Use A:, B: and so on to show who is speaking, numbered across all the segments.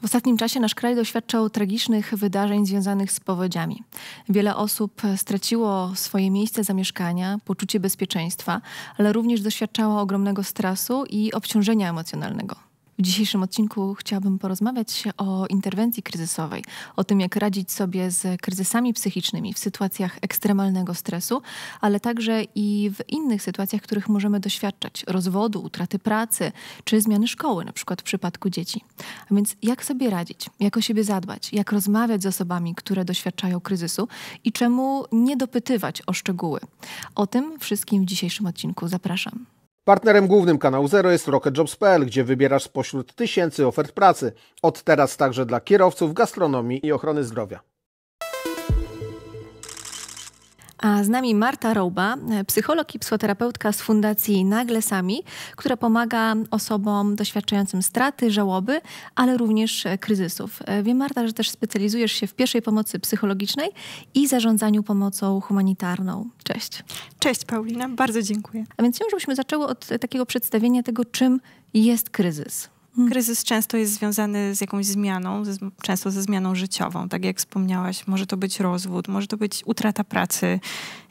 A: W ostatnim czasie nasz kraj doświadczał tragicznych wydarzeń związanych z powodziami. Wiele osób straciło swoje miejsce zamieszkania, poczucie bezpieczeństwa, ale również doświadczało ogromnego stresu i obciążenia emocjonalnego. W dzisiejszym odcinku chciałabym porozmawiać o interwencji kryzysowej, o tym, jak radzić sobie z kryzysami psychicznymi w sytuacjach ekstremalnego stresu, ale także i w innych sytuacjach, których możemy doświadczać rozwodu, utraty pracy czy zmiany szkoły, na przykład w przypadku dzieci. A więc jak sobie radzić, jak o siebie zadbać, jak rozmawiać z osobami, które doświadczają kryzysu i czemu nie dopytywać o szczegóły. O tym wszystkim w dzisiejszym odcinku zapraszam. Partnerem głównym kanału Zero jest RocketJobs.pl, gdzie wybierasz spośród tysięcy ofert pracy. Od teraz także dla kierowców gastronomii i ochrony zdrowia. A z nami Marta Rouba, psycholog i psychoterapeutka z Fundacji Nagle Sami, która pomaga osobom doświadczającym straty, żałoby, ale również kryzysów. Wiem, Marta, że też specjalizujesz się w pierwszej pomocy psychologicznej i zarządzaniu pomocą humanitarną. Cześć.
B: Cześć, Paulina, bardzo dziękuję.
A: A więc chciałabym, żebyśmy zaczęły od takiego przedstawienia tego, czym jest kryzys.
B: Mhm. Kryzys często jest związany z jakąś zmianą, często ze zmianą życiową, tak jak wspomniałaś. Może to być rozwód, może to być utrata pracy,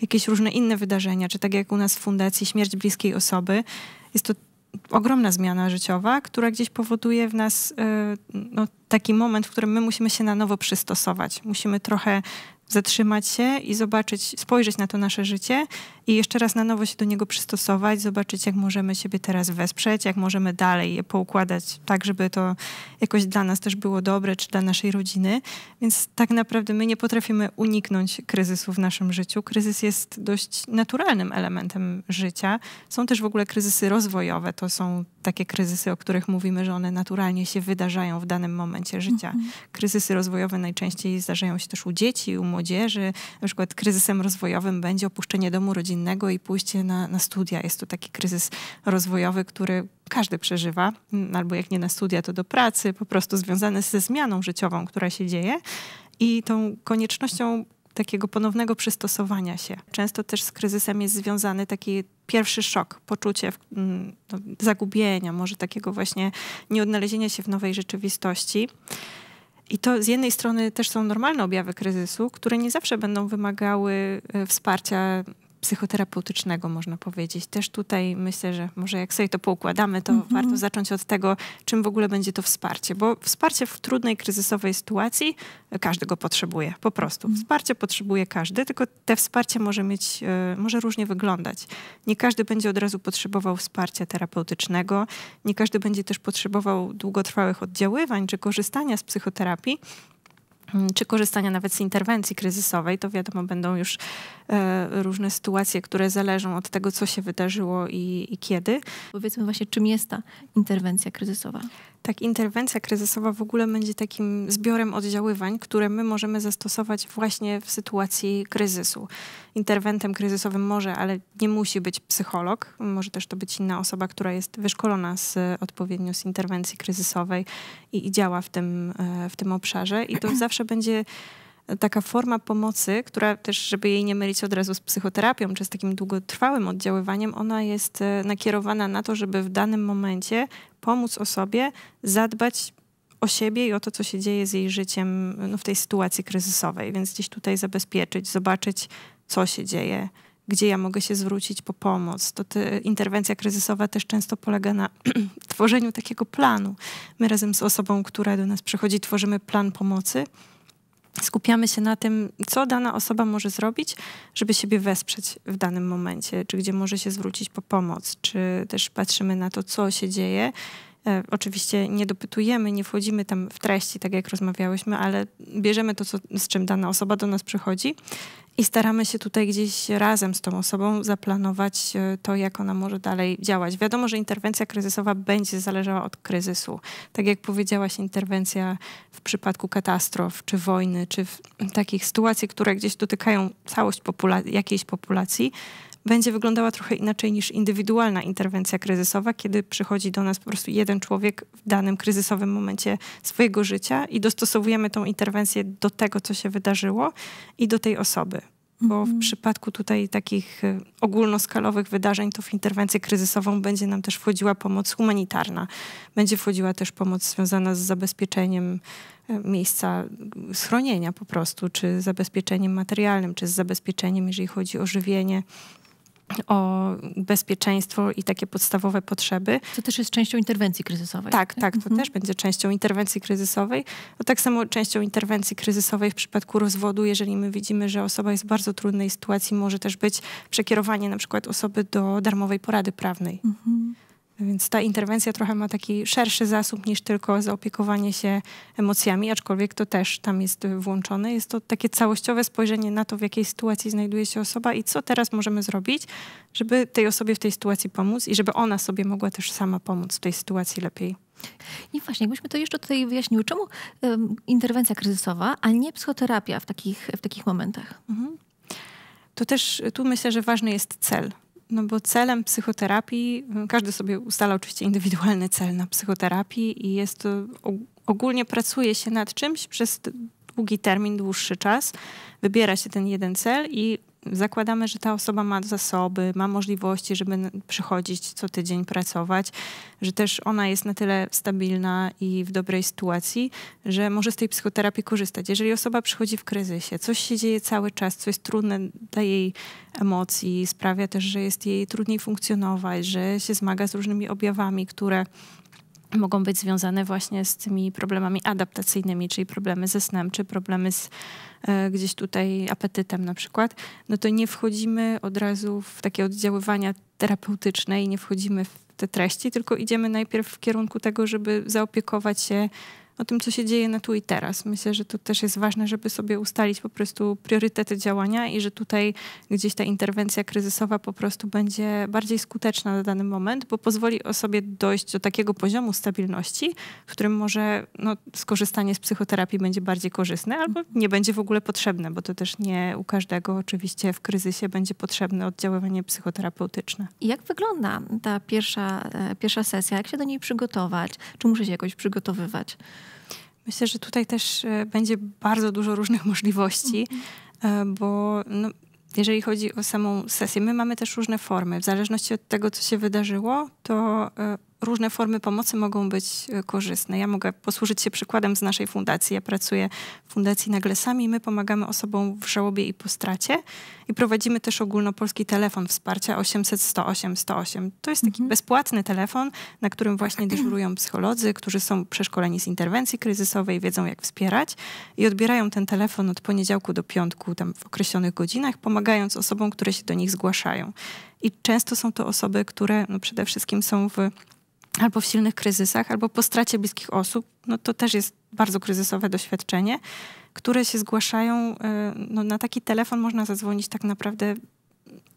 B: jakieś różne inne wydarzenia, czy tak jak u nas w fundacji śmierć bliskiej osoby. Jest to ogromna zmiana życiowa, która gdzieś powoduje w nas e, no, taki moment, w którym my musimy się na nowo przystosować. Musimy trochę zatrzymać się i zobaczyć, spojrzeć na to nasze życie i jeszcze raz na nowo się do niego przystosować, zobaczyć, jak możemy siebie teraz wesprzeć, jak możemy dalej je poukładać tak, żeby to jakoś dla nas też było dobre, czy dla naszej rodziny. Więc tak naprawdę my nie potrafimy uniknąć kryzysu w naszym życiu. Kryzys jest dość naturalnym elementem życia. Są też w ogóle kryzysy rozwojowe, to są takie kryzysy, o których mówimy, że one naturalnie się wydarzają w danym momencie życia. Mhm. Kryzysy rozwojowe najczęściej zdarzają się też u dzieci, u młodzieży. Na przykład kryzysem rozwojowym będzie opuszczenie domu rodziny innego i pójście na, na studia. Jest to taki kryzys rozwojowy, który każdy przeżywa, mm, albo jak nie na studia, to do pracy, po prostu związany ze zmianą życiową, która się dzieje i tą koniecznością takiego ponownego przystosowania się. Często też z kryzysem jest związany taki pierwszy szok, poczucie mm, no, zagubienia, może takiego właśnie nieodnalezienia się w nowej rzeczywistości. I to z jednej strony też są normalne objawy kryzysu, które nie zawsze będą wymagały e, wsparcia psychoterapeutycznego, można powiedzieć. Też tutaj myślę, że może jak sobie to poukładamy, to mhm. warto zacząć od tego, czym w ogóle będzie to wsparcie, bo wsparcie w trudnej, kryzysowej sytuacji każdy go potrzebuje, po prostu. Mhm. Wsparcie potrzebuje każdy, tylko te wsparcie może mieć, e, może różnie wyglądać. Nie każdy będzie od razu potrzebował wsparcia terapeutycznego, nie każdy będzie też potrzebował długotrwałych oddziaływań czy korzystania z psychoterapii, Mm, czy korzystania nawet z interwencji kryzysowej, to wiadomo, będą już e, różne sytuacje, które zależą od tego, co się wydarzyło i, i, kiedy. Powiedzmy właśnie, czym jest ta interwencja kryzysowa? tak interwencja kryzysowa w ogóle będzie takim zbiorem oddziaływań, które my możemy zastosować właśnie w sytuacji kryzysu. Interwentem kryzysowym może, ale nie musi być psycholog, może też to być inna osoba, która jest wyszkolona z, e, odpowiednio z interwencji kryzysowej i, i działa w tym, e, w tym obszarze. I to zawsze będzie taka forma pomocy, która też, żeby jej nie mylić od razu z psychoterapią czy z takim długotrwałym oddziaływaniem, ona jest e, nakierowana na to, żeby w danym momencie pomóc osobie zadbać o siebie i o to, co się dzieje z jej życiem no, w tej sytuacji kryzysowej. Więc gdzieś tutaj zabezpieczyć, zobaczyć, co się dzieje, gdzie ja mogę się zwrócić po pomoc. To te, interwencja kryzysowa też często polega na tworzeniu takiego planu. My razem z osobą, która do nas przychodzi, tworzymy plan pomocy skupiamy się na tym, co dana osoba może zrobić, żeby siebie wesprzeć w danym momencie, czy gdzie może się zwrócić po pomoc, czy też patrzymy na to, co się dzieje. E, oczywiście nie dopytujemy, nie wchodzimy tam w treści, tak jak rozmawiałyśmy, ale bierzemy to, co, z czym dana osoba do nas przychodzi i staramy się tutaj gdzieś razem z tą osobą zaplanować e, to, jak ona może dalej działać. Wiadomo, że interwencja kryzysowa będzie zależała od kryzysu. Tak jak powiedziałaś, interwencja w przypadku katastrof, czy wojny, czy w takich sytuacji, które gdzieś dotykają całość popula jakiejś populacji, będzie wyglądała trochę inaczej niż indywidualna interwencja kryzysowa, kiedy przychodzi do nas po prostu jeden człowiek w danym kryzysowym momencie swojego życia i dostosowujemy tą interwencję do tego, co się wydarzyło i do tej osoby. Bo w mhm. przypadku tutaj takich y, ogólnoskalowych wydarzeń, to w interwencję kryzysową będzie nam też wchodziła pomoc humanitarna, będzie wchodziła też pomoc związana z zabezpieczeniem y, miejsca y, schronienia po prostu, czy zabezpieczeniem materialnym, czy z zabezpieczeniem, jeżeli chodzi o żywienie o bezpieczeństwo i takie podstawowe potrzeby. To też jest częścią interwencji kryzysowej. Tak, tak, to mhm. też będzie częścią interwencji kryzysowej. No tak samo częścią interwencji kryzysowej w przypadku rozwodu, jeżeli my widzimy, że osoba jest w bardzo trudnej sytuacji, może też być przekierowanie na przykład osoby do darmowej porady prawnej. Mhm więc ta interwencja trochę ma taki szerszy zasób niż tylko zaopiekowanie się emocjami, aczkolwiek to też tam jest włączone. Jest to takie całościowe spojrzenie na to, w jakiej sytuacji znajduje się osoba i co teraz możemy zrobić, żeby tej osobie w tej sytuacji pomóc i żeby ona sobie mogła też sama pomóc w tej sytuacji lepiej.
A: I właśnie, jakbyśmy to jeszcze tutaj wyjaśniły, czemu interwencja kryzysowa, a
B: nie psychoterapia w takich, w takich momentach? Mhm. To też tu myślę, że ważny jest cel no bo celem psychoterapii, każdy sobie ustala oczywiście indywidualny cel na psychoterapii i jest to, ogólnie pracuje się nad czymś przez długi termin, dłuższy czas, wybiera się ten jeden cel i zakładamy, że ta osoba ma zasoby, ma możliwości, żeby przychodzić co tydzień pracować, że też ona jest na tyle stabilna i w dobrej sytuacji, że może z tej psychoterapii korzystać. Jeżeli osoba przychodzi w kryzysie, coś się dzieje cały czas, co jest trudne dla jej emocji, sprawia też, że jest jej trudniej funkcjonować, że się zmaga z różnymi objawami, które mogą być związane właśnie z tymi problemami adaptacyjnymi, czyli problemy ze snem, czy problemy z e, gdzieś tutaj apetytem na przykład, no to nie wchodzimy od razu w takie oddziaływania terapeutyczne i nie wchodzimy w te treści, tylko idziemy najpierw w kierunku tego, żeby zaopiekować się o tym, co się dzieje na tu i teraz. Myślę, że to też jest ważne, żeby sobie ustalić po prostu priorytety działania i że tutaj gdzieś ta interwencja kryzysowa po prostu będzie bardziej skuteczna na dany moment, bo pozwoli osobie dojść do takiego poziomu stabilności, w którym może no, skorzystanie z psychoterapii będzie bardziej korzystne albo nie będzie w ogóle potrzebne, bo to też nie u każdego oczywiście w kryzysie będzie potrzebne oddziaływanie psychoterapeutyczne.
A: Jak wygląda ta pierwsza, e, pierwsza sesja? Jak się do niej przygotować?
B: Czy muszę się jakoś przygotowywać? Myślę, że tutaj też e, będzie bardzo dużo różnych możliwości, mhm. e, bo no, jeżeli chodzi o samą sesję, my mamy też różne formy. W zależności od tego, co się wydarzyło, to e, różne formy pomocy mogą być korzystne. Ja mogę posłużyć się przykładem z naszej fundacji. Ja pracuję w Fundacji Naglesami i my pomagamy osobom w żałobie i po stracie. I prowadzimy też ogólnopolski telefon wsparcia 800 108 108. To jest taki mhm. bezpłatny telefon, na którym właśnie tak. dyżurują psycholodzy, którzy są przeszkoleni z interwencji kryzysowej, wiedzą jak wspierać i odbierają ten telefon od poniedziałku do piątku, tam w określonych godzinach, pomagając osobom, które się do nich zgłaszają. I często są to osoby, które no, przede wszystkim są w albo w silnych kryzysach, albo po stracie bliskich osób, no to też jest bardzo kryzysowe doświadczenie, które się zgłaszają, e, no na taki telefon można zadzwonić tak naprawdę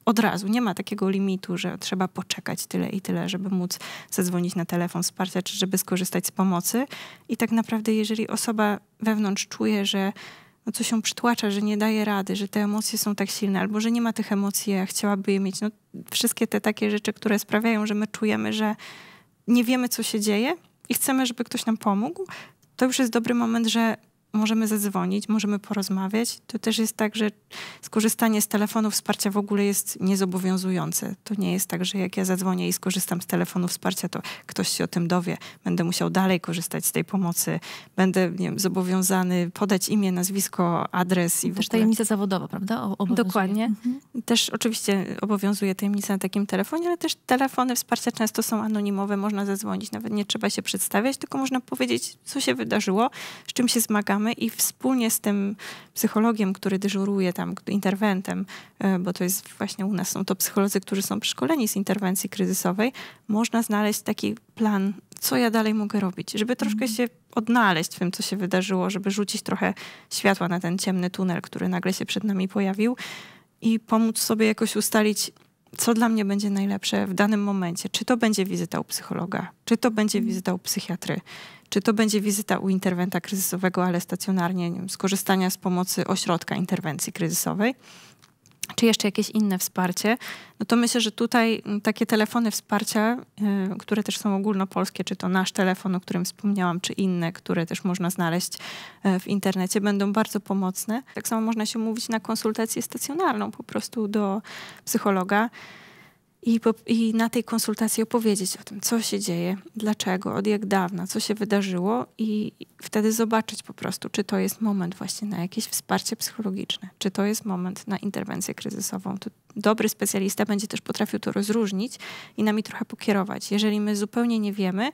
B: od razu. Nie ma takiego limitu, że trzeba poczekać tyle i tyle, żeby móc zadzwonić na telefon wsparcia, czy żeby skorzystać z pomocy. I tak naprawdę, jeżeli osoba wewnątrz czuje, że no coś się przytłacza, że nie daje rady, że te emocje są tak silne, albo że nie ma tych emocji, a chciałaby je mieć, no wszystkie te takie rzeczy, które sprawiają, że my czujemy, że nie wiemy, co się dzieje i chcemy, żeby ktoś nam pomógł, to już jest dobry moment, że możemy zadzwonić, możemy porozmawiać. To też jest tak, że skorzystanie z telefonu wsparcia w ogóle jest niezobowiązujące. To nie jest tak, że jak ja zadzwonię i skorzystam z telefonu wsparcia, to ktoś się o tym dowie. Będę musiał dalej korzystać z tej pomocy. Będę nie wiem, zobowiązany podać imię, nazwisko, adres. I też tajemnica zawodowa, prawda? Obowiązuje. Dokładnie. Mhm. Też oczywiście obowiązuje tajemnica na takim telefonie, ale też telefony wsparcia często są anonimowe, można zadzwonić. Nawet nie trzeba się przedstawiać, tylko można powiedzieć, co się wydarzyło, z czym się zmagamy, spotykamy i wspólnie z tym psychologiem, który dyżuruje tam, interwentem, e, bo to jest właśnie u nas, są to psycholodzy, którzy są przeszkoleni z interwencji kryzysowej, można znaleźć taki plan, co ja dalej mogę robić, żeby troszkę mhm. się odnaleźć w tym, co się wydarzyło, żeby rzucić trochę światła na ten ciemny tunel, który nagle się przed nami pojawił i pomóc sobie jakoś ustalić, co dla mnie będzie najlepsze w danym momencie. Czy to będzie wizyta u psychologa, czy to będzie mhm. wizyta u psychiatry, czy to będzie wizyta u interwenta kryzysowego, ale stacjonarnie, wiem, skorzystania z pomocy ośrodka interwencji kryzysowej? czy jeszcze jakieś inne wsparcie, no to myślę, że tutaj mm, takie telefony wsparcia, y, które też są ogólnopolskie, czy to nasz telefon, o którym wspomniałam, czy inne, które też można znaleźć e, w internecie, będą bardzo pomocne. Tak samo można się mówić na konsultację stacjonarną po prostu do psychologa i, po, i na tej konsultacji opowiedzieć o tym, co się dzieje, dlaczego, od jak dawna, co się wydarzyło, i wtedy zobaczyć po prostu, czy to jest moment właśnie na jakieś wsparcie psychologiczne, czy to jest moment na interwencję kryzysową. To dobry specjalista będzie też potrafił to rozróżnić i nami trochę pokierować. Jeżeli my zupełnie nie wiemy,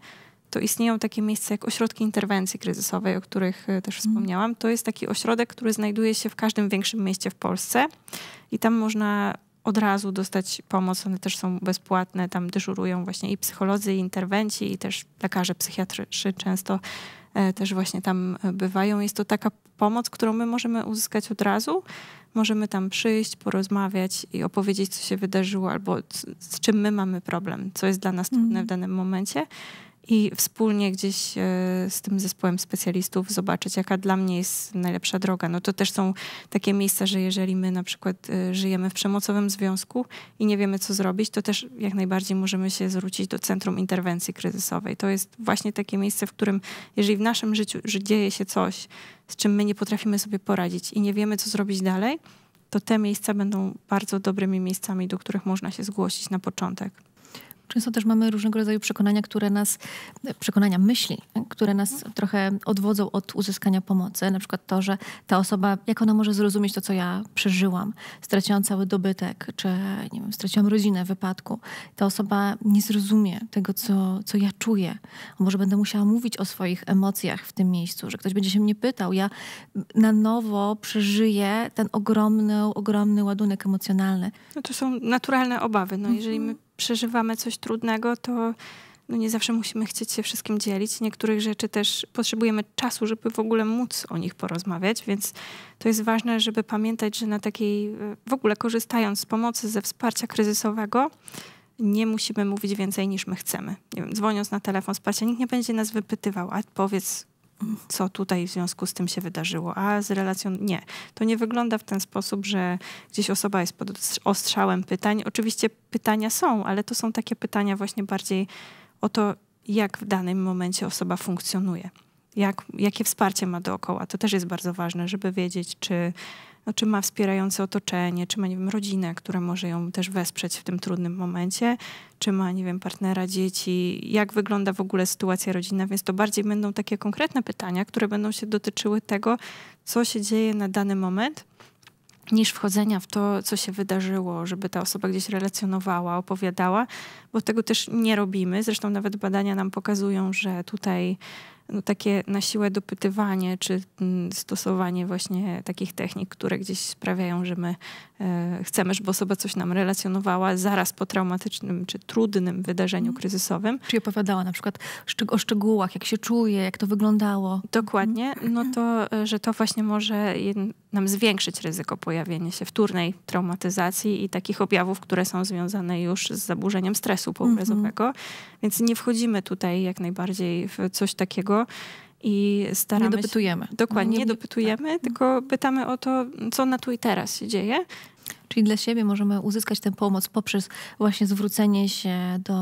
B: to istnieją takie miejsca jak ośrodki interwencji kryzysowej, o których e, też mhm. wspomniałam. To jest taki ośrodek, który znajduje się w każdym większym mieście w Polsce i tam można od razu dostać pomoc. One też są bezpłatne, tam dyżurują właśnie i psycholodzy, i interwenci, i też lekarze, psychiatrzy często e, też właśnie tam e, bywają. Jest to taka pomoc, którą my możemy uzyskać od razu. Możemy tam przyjść, porozmawiać i opowiedzieć, co się wydarzyło, albo z, z czym my mamy problem, co jest dla nas trudne w mhm. danym momencie i wspólnie gdzieś e, z tym zespołem specjalistów zobaczyć, jaka dla mnie jest najlepsza droga. No to też są takie miejsca, że jeżeli my na przykład e, żyjemy w przemocowym związku i nie wiemy, co zrobić, to też jak najbardziej możemy się zwrócić do Centrum Interwencji Kryzysowej. To jest właśnie takie miejsce, w którym jeżeli w naszym życiu dzieje się coś, z czym my nie potrafimy sobie poradzić i nie wiemy, co zrobić dalej, to te miejsca będą bardzo dobrymi miejscami, do których można się zgłosić na początek. Często
A: też mamy różnego
B: rodzaju przekonania, które
A: nas, przekonania, myśli, które nas trochę odwodzą od uzyskania pomocy. Na przykład to, że ta osoba, jak ona może zrozumieć to, co ja przeżyłam, straciłam cały dobytek, czy nie wiem, straciłam rodzinę w wypadku. Ta osoba nie zrozumie tego, co, co ja czuję. Może będę musiała mówić o swoich emocjach w tym miejscu, że ktoś będzie się mnie pytał. Ja na nowo przeżyję ten ogromny, ogromny ładunek emocjonalny.
B: No to są naturalne obawy. No, jeżeli my mhm przeżywamy coś trudnego, to no nie zawsze musimy chcieć się wszystkim dzielić. Niektórych rzeczy też potrzebujemy czasu, żeby w ogóle móc o nich porozmawiać, więc to jest ważne, żeby pamiętać, że na takiej, w ogóle korzystając z pomocy, ze wsparcia kryzysowego, nie musimy mówić więcej niż my chcemy. Nie wiem, dzwoniąc na telefon wsparcia, nikt nie będzie nas wypytywał, a powiedz, co tutaj w związku z tym się wydarzyło, a z relacją nie. To nie wygląda w ten sposób, że gdzieś osoba jest pod ostrzałem pytań. Oczywiście pytania są, ale to są takie pytania właśnie bardziej o to, jak w danym momencie osoba funkcjonuje. Jak, jakie wsparcie ma dookoła. To też jest bardzo ważne, żeby wiedzieć, czy no, czy ma wspierające otoczenie, czy ma, nie wiem, rodzinę, która może ją też wesprzeć w tym trudnym momencie, czy ma, nie wiem, partnera, dzieci, jak wygląda w ogóle sytuacja rodzinna, więc to bardziej będą takie konkretne pytania, które będą się dotyczyły tego, co się dzieje na dany moment, niż wchodzenia w to, co się wydarzyło, żeby ta osoba gdzieś relacjonowała, opowiadała, bo tego też nie robimy. Zresztą nawet badania nam pokazują, że tutaj no, takie na siłę dopytywanie, czy mm, stosowanie właśnie takich technik, które gdzieś sprawiają, że my e, chcemy, żeby osoba coś nam relacjonowała zaraz po traumatycznym czy trudnym wydarzeniu mm. kryzysowym. Czy opowiadała na przykład szczeg o szczegółach, jak się czuje, jak to wyglądało. Dokładnie, mhm. no to, e, że to właśnie może nam zwiększyć ryzyko pojawienia się wtórnej traumatyzacji i takich objawów, które są związane już z zaburzeniem stresu mhm. poobrazowego. Mm -hmm. Więc nie wchodzimy tutaj jak najbardziej w coś takiego, tego i staramy się... Nie dopytujemy. Się, dokładnie, nie, nie dopytujemy, tak. tylko pytamy o to, co na tu i teraz się dzieje. Czyli dla siebie możemy uzyskać tę pomoc
A: poprzez właśnie zwrócenie się do,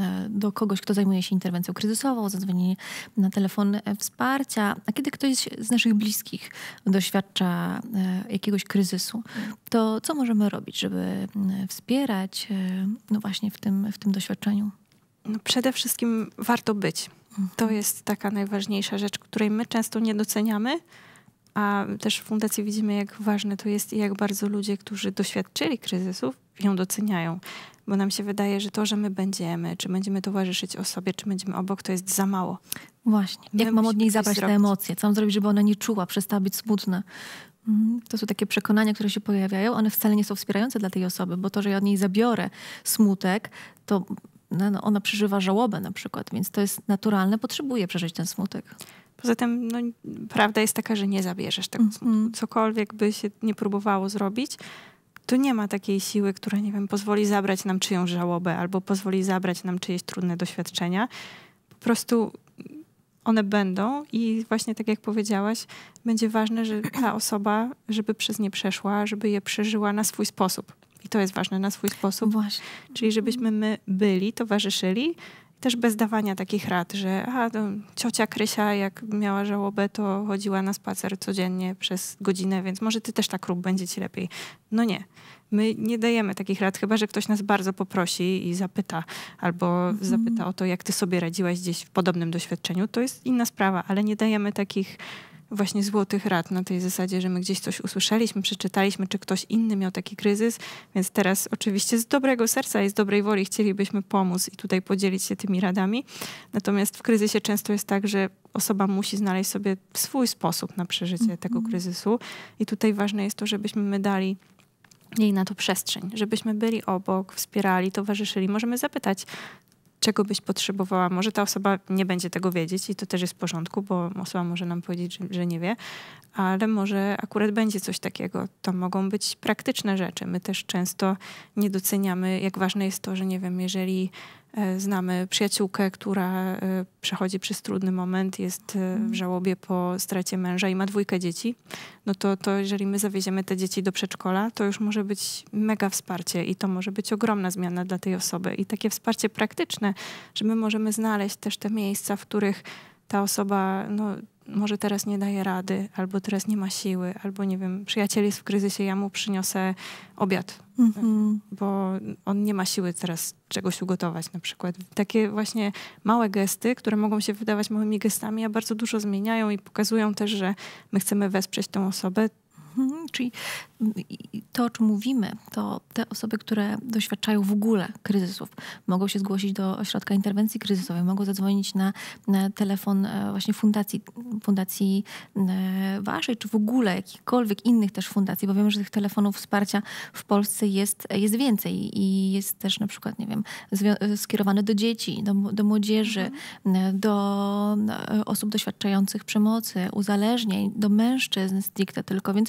A: e, do kogoś, kto zajmuje się interwencją kryzysową, zadzwonienie na telefon e, wsparcia. A kiedy ktoś z naszych bliskich doświadcza e, jakiegoś kryzysu, to co możemy robić, żeby mm, wspierać
B: no właśnie w tym, w tym doświadczeniu? No przede wszystkim warto być. To mhm. jest taka najważniejsza rzecz, której my często nie doceniamy, a też w fundacji widzimy, jak ważne to jest i jak bardzo ludzie, którzy doświadczyli kryzysów, ją doceniają. Bo nam się wydaje, że to, że my będziemy, czy będziemy towarzyszyć osobie, czy będziemy obok, to jest za mało.
A: Właśnie. My jak mam od niej zabrać zrobić. te emocje? Co mam zrobić, żeby ona nie czuła, przestała być smutna? Mm, to są takie przekonania, które się pojawiają. One wcale nie są wspierające dla tej osoby, bo to, że ja od niej zabiorę smutek, to no, no ona przeżywa żałobę na przykład, więc to jest naturalne, potrzebuje przeżyć ten smutek.
B: Poza tym no, prawda jest taka, że nie zabierzesz tego mm -hmm. smutku. Cokolwiek by się nie próbowało zrobić, to nie ma takiej siły, która, nie wiem, pozwoli zabrać nam czyjąś żałobę albo pozwoli zabrać nam czyjeś trudne doświadczenia. Po prostu one będą i właśnie tak jak powiedziałaś, będzie ważne, że ta osoba, żeby przez nie przeszła, żeby je przeżyła na swój sposób. I to jest ważne na swój sposób. Właśnie. Czyli żebyśmy my byli, towarzyszyli, też bez dawania takich rad, że a, to no, ciocia Krysia jak miała żałobę, to chodziła na spacer codziennie przez godzinę, więc może ty też tak rób, będzie ci lepiej. No nie. My nie dajemy takich rad, chyba że ktoś nas bardzo poprosi i zapyta, albo mhm. zapyta o to, jak ty sobie radziłaś gdzieś w podobnym doświadczeniu. To jest inna sprawa, ale nie dajemy takich właśnie złotych rad na tej zasadzie, że my gdzieś coś usłyszeliśmy, przeczytaliśmy, czy ktoś inny miał taki kryzys, więc teraz oczywiście z dobrego serca i z dobrej woli chcielibyśmy pomóc i tutaj podzielić się tymi radami. Natomiast w kryzysie często jest tak, że osoba musi znaleźć sobie swój sposób na przeżycie mm -hmm. tego kryzysu i tutaj ważne jest to, żebyśmy my dali jej na to przestrzeń, żebyśmy byli obok, wspierali, towarzyszyli. Możemy zapytać, czego byś potrzebowała. Może ta osoba nie będzie tego wiedzieć i to też jest w porządku, bo osoba może nam powiedzieć, że, że nie wie, ale może akurat będzie coś takiego. To mogą być praktyczne rzeczy. My też często nie doceniamy, jak ważne jest to, że nie wiem, jeżeli E, znamy przyjaciółkę, która e, przechodzi przez trudny moment, jest e, w mhm. żałobie po stracie męża i ma dwójkę dzieci. No to, to jeżeli my zawieziemy te dzieci do przedszkola, to już może być mega wsparcie i to może być ogromna zmiana dla tej osoby. I takie wsparcie praktyczne, że my możemy znaleźć też te miejsca, w których ta osoba no, może teraz nie daje rady, albo teraz nie ma siły, albo nie wiem, przyjaciel jest w kryzysie, ja mu przyniosę obiad, mm-hmm. bo on nie ma siły teraz czegoś ugotować na przykład. Takie właśnie małe gesty, które mogą się wydawać małymi gestami, a bardzo dużo zmieniają i pokazują też, że my chcemy wesprzeć tą osobę, Mhm, czyli to, o czym mówimy, to te osoby, które doświadczają
A: w ogóle kryzysów, mogą się zgłosić do ośrodka interwencji kryzysowej, mogą zadzwonić na, na telefon e, właśnie fundacji, fundacji e, waszej, czy w ogóle jakichkolwiek innych też fundacji, bo wiemy, że tych telefonów wsparcia w Polsce jest, jest więcej i jest też na przykład, nie wiem, skierowane do dzieci, do, do młodzieży, mhm. do e, osób doświadczających przemocy, uzależnień, do mężczyzn stricte tylko, więc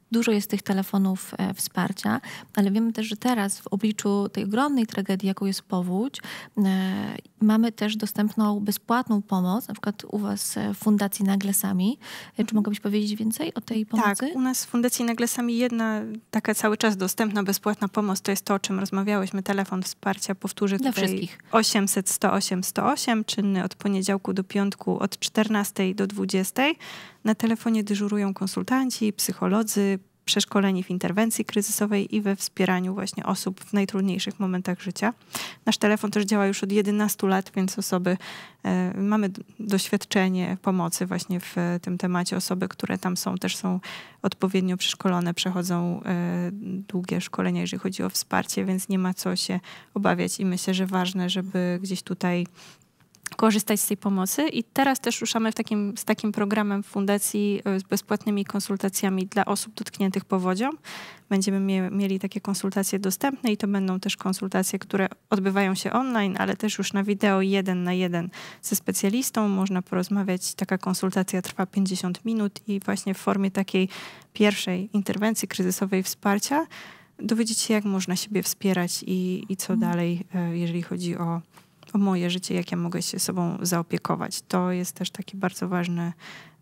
A: Dużo jest tych telefonów e, wsparcia, ale wiemy też, że teraz w obliczu tej ogromnej tragedii, jaką jest powódź, e, mamy też dostępną bezpłatną pomoc, na przykład u Was e, w Fundacji Naglesami. Czy mhm. mogłabyś powiedzieć więcej o tej pomocy?
B: Tak, u nas w Fundacji Naglesami jedna taka cały czas dostępna bezpłatna pomoc to jest to, o czym rozmawiałyśmy, telefon wsparcia, powtórzę Dla tutaj wszystkich. 800 108 108, czynny od poniedziałku do piątku od 14 do 20. Na telefonie dyżurują konsultanci, psycholodzy, przeszkoleni w interwencji kryzysowej i we wspieraniu właśnie osób w najtrudniejszych momentach życia. Nasz telefon też działa już od 11 lat, więc osoby, y, mamy doświadczenie pomocy właśnie w e, tym temacie. Osoby, które tam są, też są odpowiednio przeszkolone, przechodzą y, długie szkolenia, jeżeli chodzi o wsparcie, więc nie ma co się obawiać i myślę, że ważne, żeby gdzieś tutaj korzystać z tej pomocy i teraz też ruszamy w takim, z takim programem w fundacji e, z bezpłatnymi konsultacjami dla osób dotkniętych powodzią. Będziemy mie mieli takie konsultacje dostępne i to będą też konsultacje, które odbywają się online, ale też już na wideo jeden na jeden ze specjalistą. Można porozmawiać. Taka konsultacja trwa 50 minut i właśnie w formie takiej pierwszej interwencji kryzysowej wsparcia dowiedzieć się, jak można siebie wspierać i, i co mhm. dalej, e, jeżeli chodzi o o moje życie, jak ja mogę się sobą zaopiekować. To jest też taki bardzo ważny,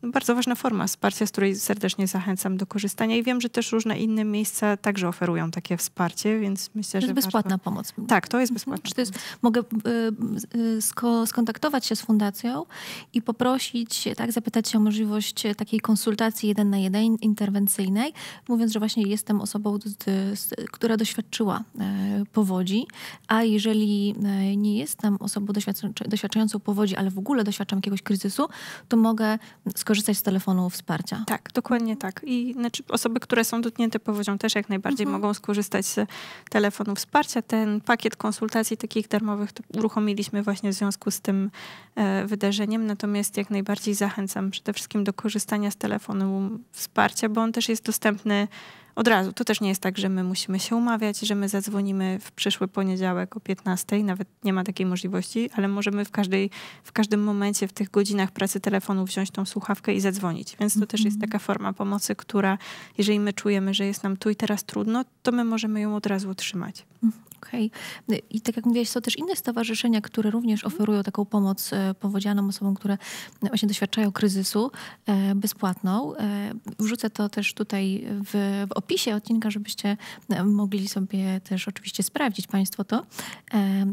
B: no, bardzo ważna forma wsparcia, z której serdecznie zachęcam do korzystania i wiem, że też różne inne miejsca także oferują takie wsparcie, więc myślę, to że... To jest bezpłatna warto... pomoc.
A: Tak, to jest bezpłatna. Mhm. to jest, mogę y, y, skontaktować się z fundacją i poprosić, tak, zapytać się o możliwość takiej konsultacji jeden na jeden interwencyjnej, mówiąc, że właśnie jestem osobą, która doświadczyła e, powodzi, a jeżeli e, nie jestem osobą doświadczającą powodzi, ale w ogóle doświadczam jakiegoś kryzysu, to mogę skorzystać z telefonu wsparcia. Tak,
B: dokładnie tak. I znaczy osoby, które są dotknięte powodzią też jak najbardziej mhm. mogą skorzystać z telefonu wsparcia. Ten pakiet konsultacji takich darmowych to uruchomiliśmy właśnie w związku z tym e, wydarzeniem, natomiast jak najbardziej zachęcam przede wszystkim do korzystania z telefonu wsparcia, bo on też jest dostępny od razu. To też nie jest tak, że my musimy się umawiać, że my zadzwonimy w przyszły poniedziałek o 15, nawet nie ma takiej możliwości, ale możemy w, każdej, w każdym momencie w tych godzinach pracy telefonu wziąć tą słuchawkę i zadzwonić. Więc to też jest mhm. taka forma pomocy, która jeżeli my czujemy, że jest nam tu i teraz trudno, to my możemy ją od razu otrzymać.
A: Mhm. Okej. Okay. No I tak jak mówiłaś, są też inne stowarzyszenia, które również oferują taką pomoc e, powodzianą osobom, które właśnie doświadczają kryzysu e, bezpłatną. E, wrzucę to też tutaj w, w opisie odcinka, żebyście mogli sobie też oczywiście sprawdzić Państwo to.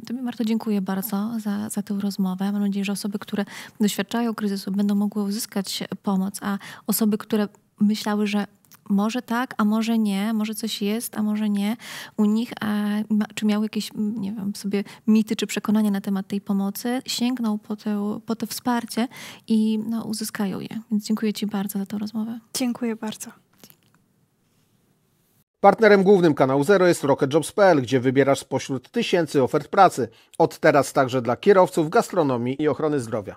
A: Tobie Marto dziękuję bardzo za, za tę rozmowę. Mam nadzieję, że osoby, które doświadczają kryzysu będą mogły uzyskać pomoc, a osoby, które myślały, że może tak, a może nie, może coś jest, a może nie u nich, czy miał jakieś, nie wiem, sobie mity czy przekonania na temat tej pomocy, sięgnął po, te, po to wsparcie i no, uzyskają je. Więc dziękuję Ci bardzo za tę rozmowę. Dziękuję bardzo. Partnerem głównym kanału Zero jest RocketJobs.pl, gdzie wybierasz spośród
B: tysięcy ofert pracy. Od teraz także dla kierowców gastronomii i ochrony zdrowia.